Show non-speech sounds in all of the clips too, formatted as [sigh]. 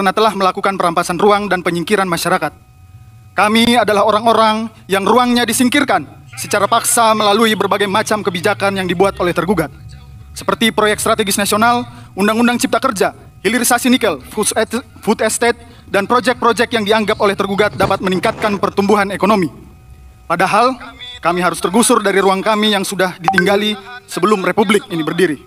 karena telah melakukan perampasan ruang dan penyingkiran masyarakat. Kami adalah orang-orang yang ruangnya disingkirkan secara paksa melalui berbagai macam kebijakan yang dibuat oleh tergugat. Seperti proyek strategis nasional, Undang-Undang Cipta Kerja, hilirisasi nikel, food estate, dan proyek-proyek yang dianggap oleh tergugat dapat meningkatkan pertumbuhan ekonomi. Padahal, kami harus tergusur dari ruang kami yang sudah ditinggali sebelum Republik ini berdiri.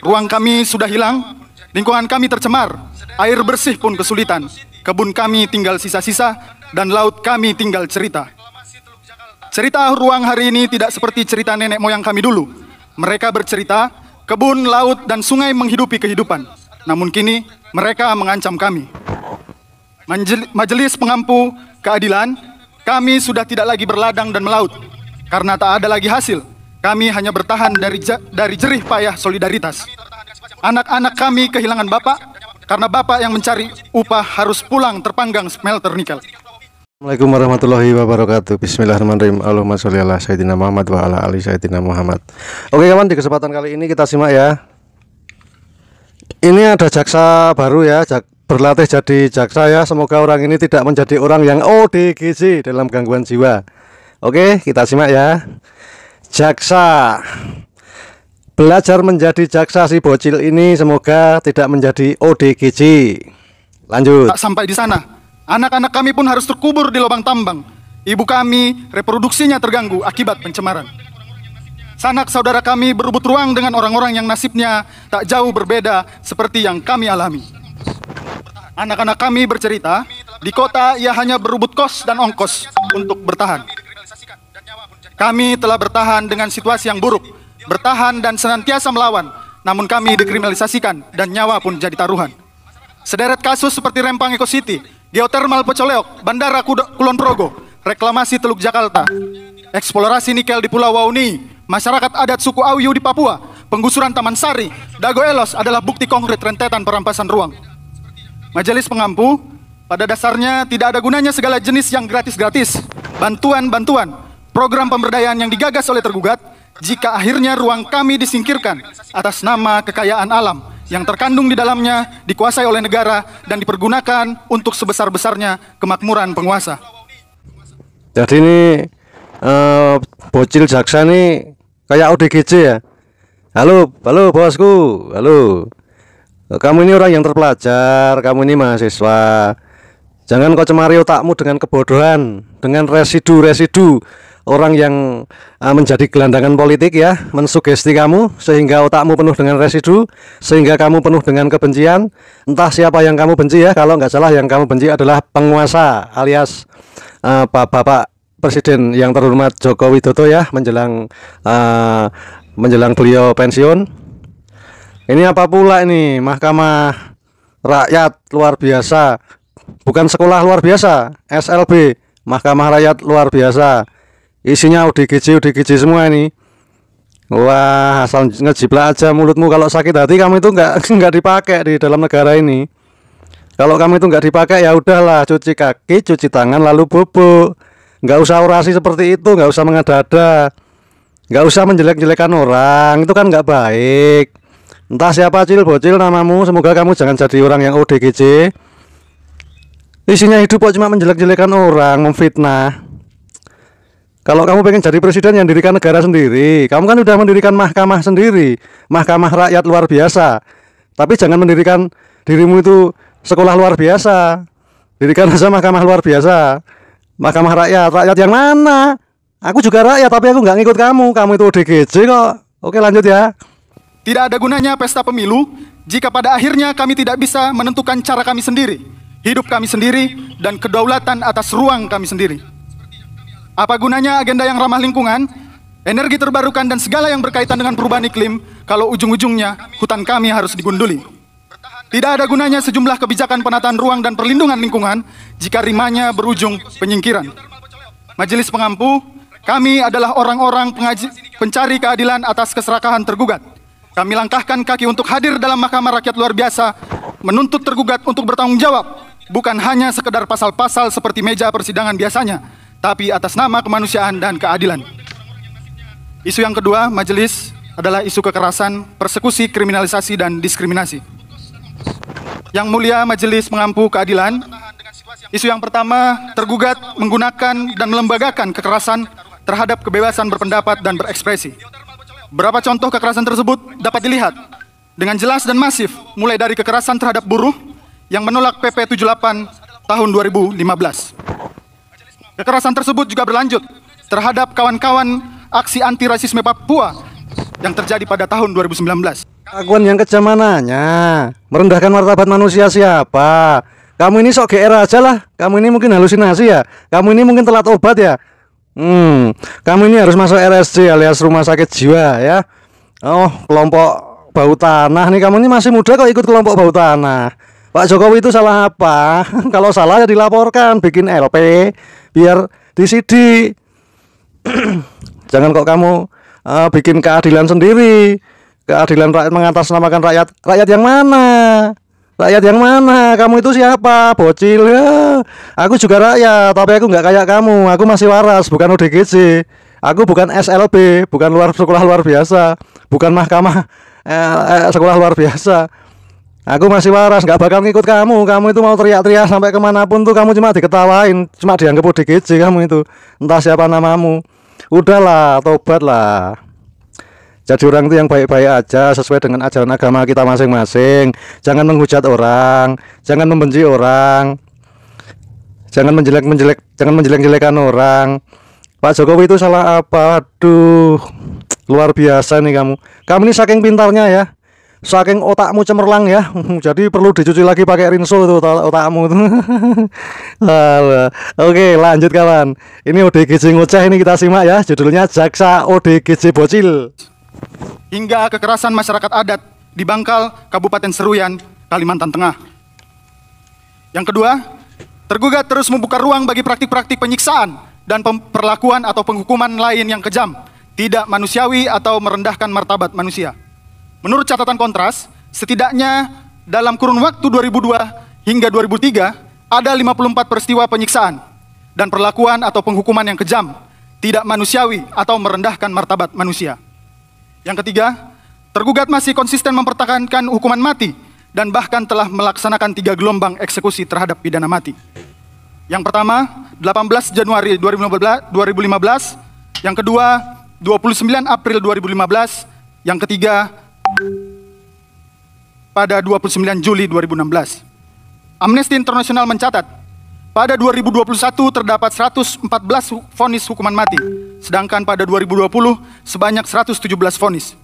Ruang kami sudah hilang Lingkungan kami tercemar, air bersih pun kesulitan. Kebun kami tinggal sisa-sisa, dan laut kami tinggal cerita. Cerita ruang hari ini tidak seperti cerita nenek moyang kami dulu. Mereka bercerita, kebun, laut, dan sungai menghidupi kehidupan. Namun kini, mereka mengancam kami. Majelis pengampu keadilan, kami sudah tidak lagi berladang dan melaut. Karena tak ada lagi hasil, kami hanya bertahan dari, dari jerih payah solidaritas. Anak-anak kami kehilangan bapak karena bapak yang mencari upah harus pulang terpanggang smelter nikel. Assalamualaikum warahmatullahi wabarakatuh Bismillahirrahmanirrahim Allahumma sholli ala sayyidina Muhammad wa ala ali sayyidina Muhammad Oke kawan di kesempatan kali ini kita simak ya Ini ada jaksa baru ya jak Berlatih jadi jaksa ya Semoga orang ini tidak menjadi orang yang ODGJ dalam gangguan jiwa Oke kita simak ya Jaksa Belajar menjadi jaksa si bocil ini semoga tidak menjadi ODGJ. Lanjut. Tak sampai di sana, anak-anak kami pun harus terkubur di lubang tambang. Ibu kami reproduksinya terganggu akibat pencemaran. Sanak saudara kami berebut ruang dengan orang-orang yang nasibnya tak jauh berbeda seperti yang kami alami. Anak-anak kami bercerita, di kota ia hanya berebut kos dan ongkos untuk bertahan. Kami telah bertahan dengan situasi yang buruk bertahan dan senantiasa melawan, namun kami dikriminalisasikan dan nyawa pun jadi taruhan. Sederet kasus seperti Rempang Eco City, geotermal Pecoleok, Bandara Kulon Progo, reklamasi Teluk Jakarta, eksplorasi nikel di Pulau Wauni, masyarakat adat suku Awiu di Papua, penggusuran Taman Sari, Dago Elos adalah bukti konkret rentetan perampasan ruang. Majelis pengampu, pada dasarnya tidak ada gunanya segala jenis yang gratis-gratis, bantuan-bantuan, program pemberdayaan yang digagas oleh tergugat, jika akhirnya ruang kami disingkirkan atas nama kekayaan alam yang terkandung di dalamnya dikuasai oleh negara dan dipergunakan untuk sebesar-besarnya kemakmuran penguasa. Jadi ini uh, bocil jaksa ini kayak ODGJ ya. Halo, halo bosku, halo. Eh, kamu ini orang yang terpelajar, kamu ini mahasiswa. Jangan kau cemari otakmu dengan kebodohan, dengan residu-residu orang yang uh, menjadi gelandangan politik ya, mensugesti kamu sehingga otakmu penuh dengan residu, sehingga kamu penuh dengan kebencian. Entah siapa yang kamu benci ya, kalau nggak salah yang kamu benci adalah penguasa alias uh, bapak presiden yang terhormat Joko Widodo ya menjelang uh, menjelang beliau pensiun. Ini apa pula ini Mahkamah Rakyat luar biasa, bukan sekolah luar biasa, SLB Mahkamah Rakyat luar biasa isinya ODGJ ODGJ semua ini wah asal ngejiplak aja mulutmu kalau sakit hati kamu itu nggak [laughs] nggak dipakai di dalam negara ini kalau kamu itu nggak dipakai ya udahlah cuci kaki cuci tangan lalu bubuk nggak usah orasi seperti itu nggak usah mengada-ada nggak usah menjelek-jelekan orang itu kan nggak baik entah siapa cil bocil namamu semoga kamu jangan jadi orang yang ODGJ isinya hidup kok cuma menjelek-jelekan orang memfitnah kalau kamu pengen jadi presiden yang dirikan negara sendiri, kamu kan sudah mendirikan mahkamah sendiri, mahkamah rakyat luar biasa. Tapi jangan mendirikan dirimu itu sekolah luar biasa. Dirikan saja [laughs] mahkamah luar biasa. Mahkamah rakyat, rakyat yang mana? Aku juga rakyat, tapi aku nggak ngikut kamu. Kamu itu ODGJ kok. Oke lanjut ya. Tidak ada gunanya pesta pemilu jika pada akhirnya kami tidak bisa menentukan cara kami sendiri, hidup kami sendiri, dan kedaulatan atas ruang kami sendiri. Apa gunanya agenda yang ramah lingkungan, energi terbarukan dan segala yang berkaitan dengan perubahan iklim kalau ujung-ujungnya hutan kami harus digunduli? Tidak ada gunanya sejumlah kebijakan penataan ruang dan perlindungan lingkungan jika rimanya berujung penyingkiran. Majelis Pengampu, kami adalah orang-orang pencari keadilan atas keserakahan tergugat. Kami langkahkan kaki untuk hadir dalam Mahkamah Rakyat Luar Biasa, menuntut tergugat untuk bertanggung jawab, bukan hanya sekedar pasal-pasal seperti meja persidangan biasanya, tapi atas nama kemanusiaan dan keadilan. Isu yang kedua, majelis adalah isu kekerasan, persekusi, kriminalisasi, dan diskriminasi. Yang mulia majelis mengampu keadilan, isu yang pertama tergugat menggunakan dan melembagakan kekerasan terhadap kebebasan berpendapat dan berekspresi. Berapa contoh kekerasan tersebut dapat dilihat dengan jelas dan masif, mulai dari kekerasan terhadap buruh yang menolak PP 78 tahun 2015. Kekerasan tersebut juga berlanjut terhadap kawan-kawan aksi anti rasisme Papua yang terjadi pada tahun 2019. Kaguan yang kejam mananya? Merendahkan martabat manusia siapa? Kamu ini sok GR aja lah. Kamu ini mungkin halusinasi ya. Kamu ini mungkin telat obat ya. Hmm, kamu ini harus masuk RSC alias rumah sakit jiwa ya. Oh, kelompok bau tanah nih kamu ini masih muda kok ikut kelompok bau tanah. Pak Jokowi itu salah apa? [laughs] Kalau salah ya dilaporkan, bikin LP biar disidik. [clears throat] Jangan kok kamu uh, bikin keadilan sendiri. Keadilan rakyat mengatasnamakan rakyat. Rakyat yang mana? Rakyat yang mana? Kamu itu siapa? Bocil. Ya. Aku juga rakyat, tapi aku nggak kayak kamu. Aku masih waras, bukan ODGJ. Aku bukan SLB, bukan luar sekolah luar biasa, bukan mahkamah eh, eh, sekolah luar biasa Aku masih waras, nggak bakal ngikut kamu. Kamu itu mau teriak-teriak sampai kemanapun tuh kamu cuma diketawain, cuma dianggap ODGJ kamu itu. Entah siapa namamu. Udahlah, tobatlah. Jadi orang itu yang baik-baik aja sesuai dengan ajaran agama kita masing-masing. Jangan menghujat orang, jangan membenci orang. Jangan menjelek-menjelek, jangan menjelek-jelekan orang. Pak Jokowi itu salah apa? Aduh, luar biasa nih kamu. Kamu ini saking pintarnya ya saking otakmu cemerlang ya [laughs] jadi perlu dicuci lagi pakai rinso tuh otakmu [laughs] oke lanjut kawan ini ODGJ ngoceh ini kita simak ya judulnya jaksa ODGJ bocil hingga kekerasan masyarakat adat di Bangkal Kabupaten Seruyan Kalimantan Tengah yang kedua tergugat terus membuka ruang bagi praktik-praktik penyiksaan dan perlakuan atau penghukuman lain yang kejam tidak manusiawi atau merendahkan martabat manusia Menurut catatan kontras, setidaknya dalam kurun waktu 2002 hingga 2003 ada 54 peristiwa penyiksaan dan perlakuan atau penghukuman yang kejam, tidak manusiawi atau merendahkan martabat manusia. Yang ketiga, tergugat masih konsisten mempertahankan hukuman mati dan bahkan telah melaksanakan tiga gelombang eksekusi terhadap pidana mati. Yang pertama, 18 Januari 2015, yang kedua, 29 April 2015, yang ketiga, pada 29 Juli 2016. Amnesty International mencatat, pada 2021 terdapat 114 vonis hukuman mati, sedangkan pada 2020 sebanyak 117 vonis.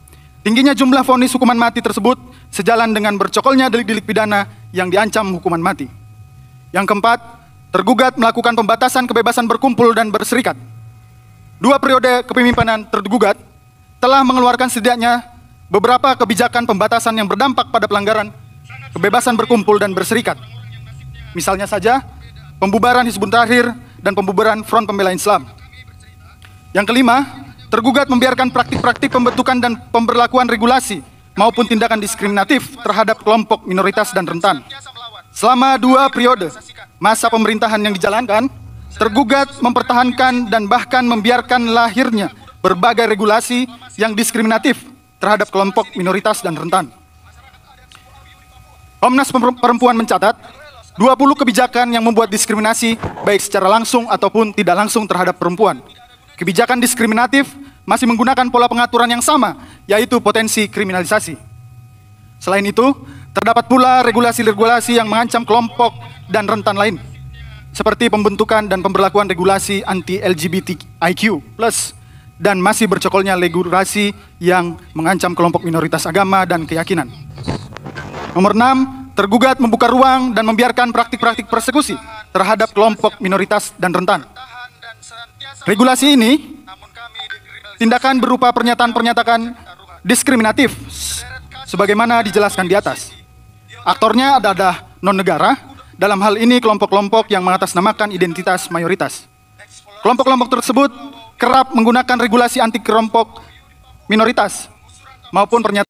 Tingginya jumlah vonis hukuman mati tersebut sejalan dengan bercokolnya delik-delik pidana yang diancam hukuman mati. Yang keempat, tergugat melakukan pembatasan kebebasan berkumpul dan berserikat. Dua periode kepemimpinan tergugat telah mengeluarkan setidaknya beberapa kebijakan pembatasan yang berdampak pada pelanggaran kebebasan berkumpul dan berserikat. Misalnya saja, pembubaran Hizbun Tahrir dan pembubaran Front Pembela Islam. Yang kelima, tergugat membiarkan praktik-praktik pembentukan dan pemberlakuan regulasi maupun tindakan diskriminatif terhadap kelompok minoritas dan rentan. Selama dua periode masa pemerintahan yang dijalankan, tergugat mempertahankan dan bahkan membiarkan lahirnya berbagai regulasi yang diskriminatif terhadap kelompok minoritas dan rentan. Komnas Perempuan mencatat 20 kebijakan yang membuat diskriminasi baik secara langsung ataupun tidak langsung terhadap perempuan. Kebijakan diskriminatif masih menggunakan pola pengaturan yang sama, yaitu potensi kriminalisasi. Selain itu, terdapat pula regulasi-regulasi yang mengancam kelompok dan rentan lain, seperti pembentukan dan pemberlakuan regulasi anti-LGBTIQ+, dan masih bercokolnya regulasi yang mengancam kelompok minoritas agama dan keyakinan. Nomor 6, tergugat membuka ruang dan membiarkan praktik-praktik persekusi terhadap kelompok minoritas dan rentan. Regulasi ini tindakan berupa pernyataan-pernyataan diskriminatif sebagaimana dijelaskan di atas. Aktornya adalah non-negara, dalam hal ini kelompok-kelompok yang mengatasnamakan identitas mayoritas. Kelompok-kelompok tersebut kerap menggunakan regulasi anti kelompok minoritas maupun pernyataan